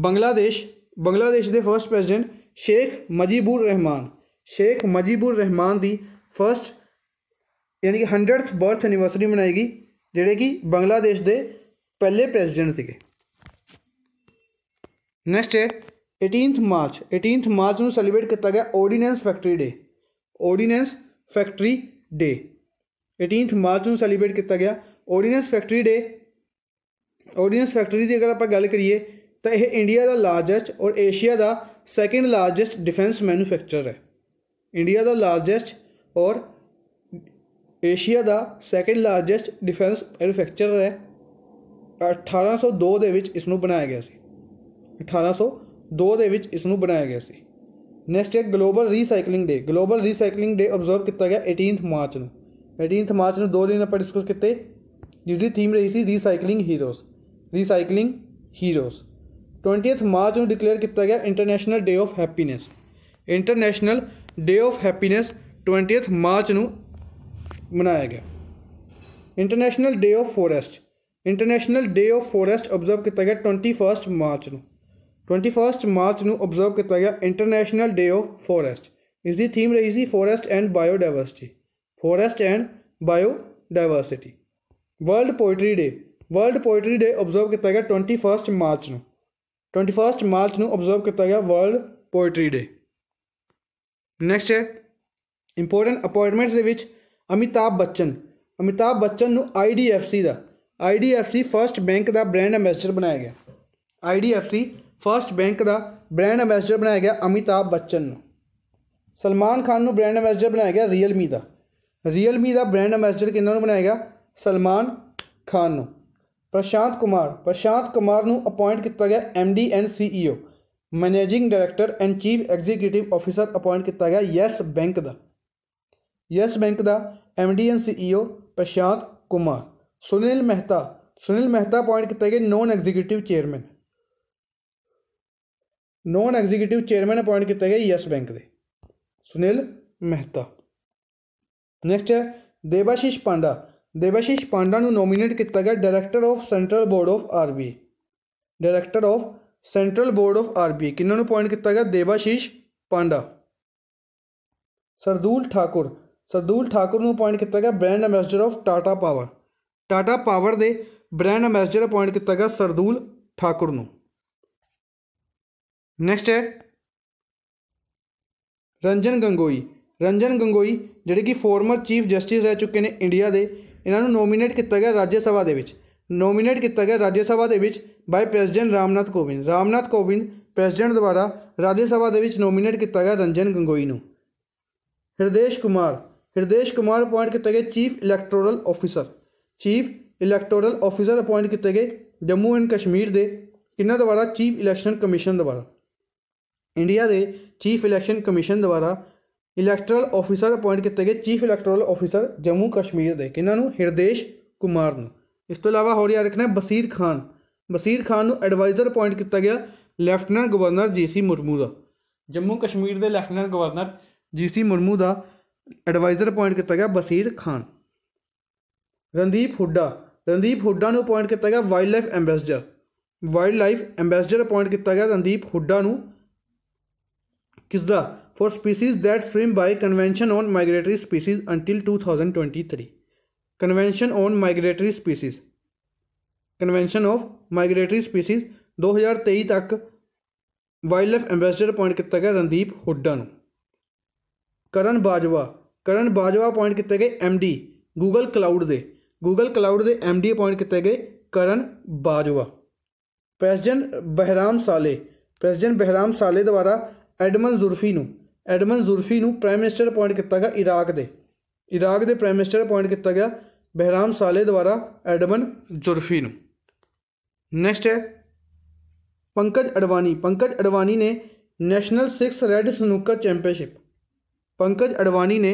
बांग्लादेश बांग्लादेश के फर्स्ट प्रेसिडेंट शेख मजीबुर रहमान शेख मजीबुर रहमान की फर्स्ट यानी कि हंड्रेड बर्थ एनिवर्सरी मनाएगी जेडे कि बांग्लादेश के पहले प्रेसिडेंट थे नैक्सट है एटीनथ मार्च एटीनथ मार्च में सैलीब्रेट किया गया ordnance factory day ordnance factory day 18th March ਨੂੰ ਸੈਲੀਬ੍ਰੇਟ ਕੀਤਾ ਗਿਆ ordnance factory day ordnance factory ਦੀ ਅਗਰ ਆਪਾਂ ਗੱਲ ਕਰੀਏ ਤਾਂ ਇਹ ਇੰਡੀਆ ਦਾ ਲਾਰਜੈਸਟ ਔਰ ਏਸ਼ੀਆ ਦਾ ਸੈਕੰਡ ਲਾਰਜੈਸਟ ਡਿਫੈਂਸ ਮੈਨੂਫੈਕਚਰਰ ਹੈ ਇੰਡੀਆ ਦਾ ਲਾਰਜੈਸਟ ਔਰ ਏਸ਼ੀਆ ਦਾ ਸੈਕੰਡ ਲਾਰਜੈਸਟ ਡਿਫੈਂਸ ਮੈਨੂਫੈਕਚਰਰ ਹੈ 1802 ਦੇ ਵਿੱਚ ਇਸ ਨੂੰ ਬਣਾਇਆ ਗਿਆ ਸੀ 1802 ਦੇ ਵਿੱਚ ਇਸ ਨੂੰ ਬਣਾਇਆ ਗਿਆ ਸੀ नैक्सट है global recycling day global recycling day observe किया गया एटीनथ मार्च में एटीनथ मार्च में दो दिन आप डिस्कस किए जिसकी थीम रही थी recycling heroes recycling heroes twentieth March में डिक्लेयर किया गया international day of happiness international day of happiness twentieth March में मनाया गया international day of forest international day of forest observe किया गया ट्वेंटी फस्ट मार्च में 21 ਮਾਰਚ ਨੂੰ ਆਬਜ਼ਰਵ ਕੀਤਾ ਗਿਆ ਇੰਟਰਨੈਸ਼ਨਲ ਡੇ ਆਫ ਫੋਰੈਸਟ ਇਸ ਦੀ ਥੀਮ ਰਹੀ ਸੀ forest and biodiversity forest and biodiversity world poetry day world poetry day observe ਕੀਤਾ ਗਿਆ 21 ਮਾਰਚ ਨੂੰ 21 ਮਾਰਚ ਨੂੰ ਆਬਜ਼ਰਵ ਕੀਤਾ ਗਿਆ ਵਰਲਡ ਪੋਇਟਰੀ ਡੇ ਨੈਕਸਟ ਹੈ ਇੰਪੋਰਟੈਂਟ ਅਪਾਇੰਟਮੈਂਟਸ ਦੇ ਵਿੱਚ ਅਮਿਤਾਭ ਬੱਚਨ ਅਮਿਤਾਭ ਬੱਚਨ ਨੂੰ ਆਈਡੀਐਫਸੀ ਦਾ ਆਈਡੀਐਫਸੀ ਫਰਸਟ ਬੈਂਕ ਦਾ ਬ੍ਰਾਂਡ ਐਮਬੈਸਡਰ ਬਣਾਇਆ ਗਿਆ ਆਈਡੀਐਫਸੀ फर्स्ट बैंक का ब्रांड एम्बेसडर बनाया गया अमिताभ बच्चन सलमान खान को ब्रांड एम्बेसडर बनाया गया रियलमी का रियलमी का ब्रांड एम्बेसडर कि बनाया गया सलमान खान प्रशांत कुमार प्रशांत कुमार को अपॉइंट किया गया M D and C CEO managing director and chief executive officer appoint किया गया यस बैंक का यस बैंक का M D and CEO Prashant Kumar Sunil Mehta Sunil Mehta appoint किया गया non executive chairman non executive chairman appoint ਕੀਤਾ ਗਿਆ ਯੈਸ ਬੈਂਕ ਦੇ ਸੁਨੀਲ ਮਹਿਤਾ ਨੈਕਸਟ ਹੈ ਦੇਵਾਸ਼ੀਸ਼ ਪਾਂਡਾ ਦੇਵਾਸ਼ੀਸ਼ ਪਾਂਡਾ ਨੂੰ ਨੋਮੀਨੇਟ ਕੀਤਾ ਗਿਆ director of central board of RB director of central board of RB ਕਿੰਨਾਂ ਨੂੰ ਅਪਾਇੰਟ ਕੀਤਾ ਗਿਆ ਦੇਵਾਸ਼ੀਸ਼ ਪਾਂਡਾ ਸਰਦੂਲ ਠਾਕੁਰ ਸਰਦੂਲ ਠਾਕੁਰ ਨੂੰ ਅਪਾਇੰਟ ਕੀਤਾ ਗਿਆ brand ambassador of Tata power Tata power ਦੇ ਬ੍ਰਾਂਡ ਐਮਬੈਸਡਰ ਅਪਾਇੰਟ ਕੀਤਾ ਗਿਆ ਸਰਦੂਲ ਠਾਕੁਰ ਨੂੰ ਨੈਕਸਟ ਹੈ ਰੰਜਨ ਗੰਗੋਈ ਰੰਜਨ ਗੰਗੋਈ ਜਿਹੜੇ ਕਿ ਫਾਰਮਰ ਚੀਫ ਜਸਟਿਸ ਰਹਿ ਚੁੱਕੇ ਨੇ ਇੰਡੀਆ ਦੇ ਇਹਨਾਂ ਨੂੰ ਨੋਮੀਨੇਟ ਕੀਤਾ ਗਿਆ ਰਾਜ ਸਭਾ ਦੇ ਵਿੱਚ ਨੋਮੀਨੇਟ ਕੀਤਾ ਗਿਆ ਰਾਜ ਸਭਾ ਦੇ ਵਿੱਚ by president Ramnath Kovind Ramnath Kovind president ਦੁਆਰਾ ਰਾਜ ਸਭਾ ਦੇ ਵਿੱਚ ਨੋਮੀਨੇਟ ਕੀਤਾ ਗਿਆ ਰੰਜਨ ਗੰਗੋਈ ਨੂੰ ਹਿਰਦੇਸ਼ ਕੁਮਾਰ ਹਿਰਦੇਸ਼ ਕੁਮਾਰ ਅਪਾਇੰਟ ਕੀਤੇ ਗਏ chief electoral officer chief electoral officer appoint ਕੀਤਾ ਗਿਆ ਜੰਮੂ ਐਂਡ ਕਸ਼ਮੀਰ ਦੇ ਕਿੰਨਾ ਦੁਆਰਾ ਚੀਫ ਇਲੈਕਸ਼ਨ ਕਮਿਸ਼ਨ ਦੁਆਰਾ ਇੰਡੀਆ ਦੇ ਚੀਫ ਇਲੈਕਸ਼ਨ ਕਮਿਸ਼ਨ ਦੁਆਰਾ ਇਲੈਕਟਰਲ ਆਫੀਸਰ ਅਪਾਇੰਟ ਕੀਤੇ ਗਏ chief electoral officer Jammu Kashmir ਦੇ ਕਿਹਨਾਂ ਨੂੰ ਹਿਰਦੇਸ਼ ਕੁਮਾਰ ਨੂੰ ਇਸ ਤੋਂ ਇਲਾਵਾ ਹੋਰ ਯਾਦ ਰੱਖਣਾ ਬਸੀਰ ਖਾਨ ਬਸੀਰ ਖਾਨ ਨੂੰ ਐਡਵਾਈਜ਼ਰ ਅਪਾਇੰਟ ਕੀਤਾ ਗਿਆ ਲੈਫਟਨੈਂਟ ਗਵਰਨਰ ਜੀਸੀ ਮੁਰਮੂ ਦਾ ਜੰਮੂ ਕਸ਼ਮੀਰ ਦੇ ਲੈਫਟਨੈਂਟ ਗਵਰਨਰ ਜੀਸੀ ਮੁਰਮੂ ਦਾ ਐਡਵਾਈਜ਼ਰ ਅਪਾਇੰਟ ਕੀਤਾ ਗਿਆ ਬਸੀਰ ਖਾਨ ਰਣਦੀਪ ਹੁੱਡਾ ਰਣਦੀਪ ਹੁੱਡਾ ਨੂੰ ਅਪਾਇੰਟ ਕੀਤਾ ਗਿਆ wild life ambassador wild life ambassador appoint ਕੀਤਾ ਗਿਆ ਰਣਦੀਪ ਹੁੱਡਾ ਨੂੰ ਕਿਸਦਾ for species that swim by Convention on Migratory Species until 2023. Convention on Migratory Species convention of migratory species 2023 ਤੱਕ ਵਾਈਲਡਲਾਈਫ ਐਮਬੈਸਡਰ ਅਪਾਇੰਟ ਕੀਤਾ ਗਿਆ ਰਣਦੀਪ ਹੁੱਡਾ ਨੂੰ ਕਰਨ ਬਾਜਵਾ ਕਰਨ ਬਾਜਵਾ ਅਪਾਇੰਟ ਕੀਤੇ ਗਏ ਐਮਡੀ ਗੂਗਲ ਕਲਾਊਡ ਦੇ ਗੂਗਲ ਕਲਾਊਡ ਦੇ ਐਮਡੀ ਅਪਾਇੰਟ ਕੀਤੇ ਗਏ ਕਰਨ ਬਾਜਵਾ ਪ੍ਰੈਜ਼ੀਡੈਂਟ ਬਹਿਰਾਮ ਸਾਲੇ ਪ੍ਰੈਜ਼ੀਡੈਂਟ ਬਹਿਰਾਮ ਸਾਲੇ ਦੁਆਰਾ ਐਡਮਨ ਜ਼ੁਰਫੀ ਨੂੰ ਐਡਮਨ ਜ਼ੁਰਫੀ ਨੂੰ ਪ੍ਰਾਈਮ ਮਿਨਿਸਟਰ ਅਪਾਇੰਟ ਕੀਤਾ ਗਿਆ ਇਰਾਕ ਦੇ ਇਰਾਕ ਦੇ ਪ੍ਰਾਈਮ ਮਿਨਿਸਟਰ ਅਪਾਇੰਟ ਕੀਤਾ ਗਿਆ ਬਹਿਰਾਮ ਸਾਲੇ ਦੁਆਰਾ ਐਡਮਨ ਜ਼ੁਰਫੀ ਨੂੰ ਨੈਕਸਟ ਹੈ ਪੰਕਜ ਅਡਵਾਨੀ ਪੰਕਜ ਅਡਵਾਨੀ ਨੇ national 6 red snooker championship Pankaj Advani ਨੇ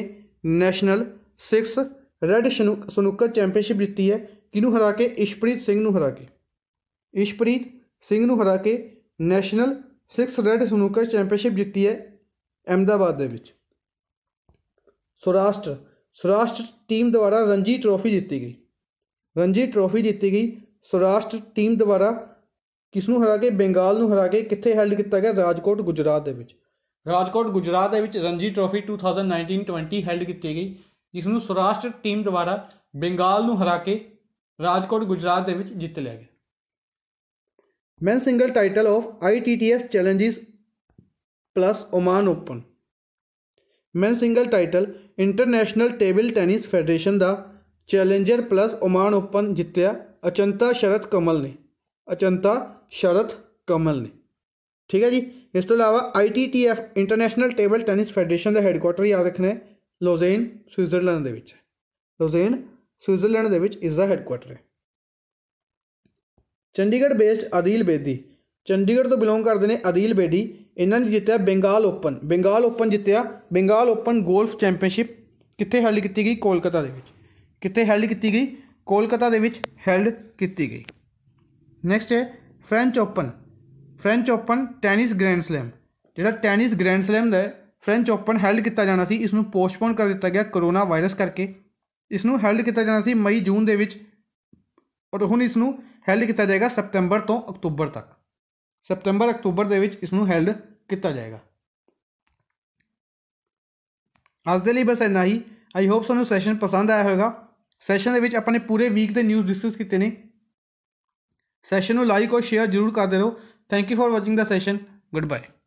ਨੈਸ਼ਨਲ 6 ਰੈੱਡ ਸਨੂਕਰ ਚੈਂਪੀਅਨਸ਼ਿਪ ਜਿੱਤੀ ਹੈ ਕਿਨੂੰ ਹਰਾ ਕੇ ਇਸ਼ਪ੍ਰੀਤ ਸਿੰਘ ਨੂੰ ਹਰਾ ਕੇ ਇਸ਼ਪ੍ਰੀਤ ਸਿੰਘ ਨੂੰ ਹਰਾ ਕੇ national six red snooker championship ਜਿੱਤੀ ਹੈ ਅਹਿਮਦਾਬਾਦ ਦੇ ਵਿੱਚ ਸੁਰਾਸ਼ਟ ਸੁਰਾਸ਼ਟ ਟੀਮ ਦੁਆਰਾ ਰਣਜੀ ਟਰੋਫੀ ਜਿੱਤੀ ਗਈ ਰਣਜੀ ਟਰੋਫੀ ਜਿੱਤੀ ਗਈ ਸੁਰਾਸ਼ਟ ਟੀਮ ਦੁਆਰਾ ਕਿਸ ਨੂੰ ਹਰਾ ਕੇ ਬੰਗਾਲ ਨੂੰ ਹਰਾ ਕੇ ਕਿੱਥੇ ਹੈਲਡ ਕੀਤਾ ਗਿਆ ਰਾਜਕੋਟ ਗੁਜਰਾਤ ਦੇ ਵਿੱਚ ਰਾਜਕੋਟ ਗੁਜਰਾਤ ਦੇ ਵਿੱਚ ਰਣਜੀ ਟਰੋਫੀ 2019-20 ਹੈਲਡ ਕੀਤੀ ਗਈ ਜਿਸ ਨੂੰ ਸੁਰਾਸ਼ਟ ਟੀਮ ਦੁਆਰਾ ਬੰਗਾਲ ਨੂੰ ਹਰਾ ਕੇ ਰਾਜਕੋਟ ਗੁਜਰਾਤ ਦੇ ਵਿੱਚ ਜਿੱਤ ਲਿਆ ਗਿਆ man single title of I T T F challenges plus Oman open man single title international table tennis federation का चैलेंजर प्लस ओमान ओपन जितया अचंता शरत कमल ने अचंता शरत कमल ने ठीक है जी इस तो अलावा I T T F international table tennis federation का हेडकुआटर याद रखना है लोजेन स्विट्जरलैंड लोजेन स्विट्जरलैंड इसका हेडकुआटर है ਚੰਡੀਗੜ੍ਹ ਬੇਸਡ ਅਦੀਲ ਬੇਦੀ ਚੰਡੀਗੜ੍ਹ ਤੋਂ ਬਿਲੋਂਗ ਕਰਦੇ ਨੇ ਅਦੀਲ ਬੇਦੀ ਇਹਨਾਂ ਨੇ ਜਿੱਤਿਆ ਬੰਗਾਲ ਓਪਨ ਬੰਗਾਲ ਓਪਨ ਜਿੱਤਿਆ ਬੰਗਾਲ ਓਪਨ ਗੋਲਫ ਚੈਂਪੀਅਨਸ਼ਿਪ ਕਿੱਥੇ ਹੈਲਡ ਕੀਤੀ ਗਈ ਕੋਲਕਾਤਾ ਦੇ ਵਿੱਚ ਕਿੱਥੇ ਹੈਲਡ ਕੀਤੀ ਗਈ ਕੋਲਕਾਤਾ ਦੇ ਵਿੱਚ ਹੈਲਡ ਕੀਤੀ ਗਈ ਨੈਕਸਟ ਹੈ French open French open tennis grand slam ਜਿਹੜਾ ਟੈਨਿਸ ਗ੍ਰੈਂਡ ਸਲੈਮ ਦਾ ਫ੍ਰੈਂਚ ਓਪਨ ਹੈਲਡ ਕੀਤਾ ਜਾਣਾ ਸੀ ਇਸ ਨੂੰ ਪੋਸਟਪੋਨ ਕਰ ਦਿੱਤਾ ਗਿਆ ਕਰੋਨਾ ਵਾਇਰਸ ਕਰਕੇ ਇਸ ਨੂੰ ਹੈਲਡ ਕੀਤਾ ਜਾਣਾ ਸੀ ਮਈ ਜੂਨ ਦੇ ਵਿੱਚ ਔਰ ਹੁਣ ਇਸ ਨੂੰ ਹੈਲਡ ਕੀਤਾ ਜਾਏਗਾ ਸਤੰਬਰ ਤੋਂ ਅਕਤੂਬਰ ਤੱਕ ਸਤੰਬਰ ਅਕਤੂਬਰ ਦੇ ਵਿੱਚ ਇਸ ਨੂੰ ਹੈਲਡ ਕੀਤਾ ਜਾਏਗਾ ਅੱਜ ਦੇ ਲਈ ਬਸ ਇੰਨਾ ਹੀ ਆਈ ਹੋਪ ਤੁਹਾਨੂੰ ਸੈਸ਼ਨ ਪਸੰਦ ਆਇਆ ਹੋਵੇਗਾ ਸੈਸ਼ਨ ਦੇ ਵਿੱਚ ਆਪਾਂ ਨੇ ਪੂਰੇ ਵੀਕ ਦੇ ਨਿਊਜ਼ ਡਿਸਕਸ ਕੀਤੇ ਨੇ ਸੈਸ਼ਨ ਨੂੰ ਲਾਈਕ ਔਰ ਸ਼ੇਅਰ ਜ਼ਰੂਰ ਕਰਦੇ ਰਹੋ thank you for watching the session good bye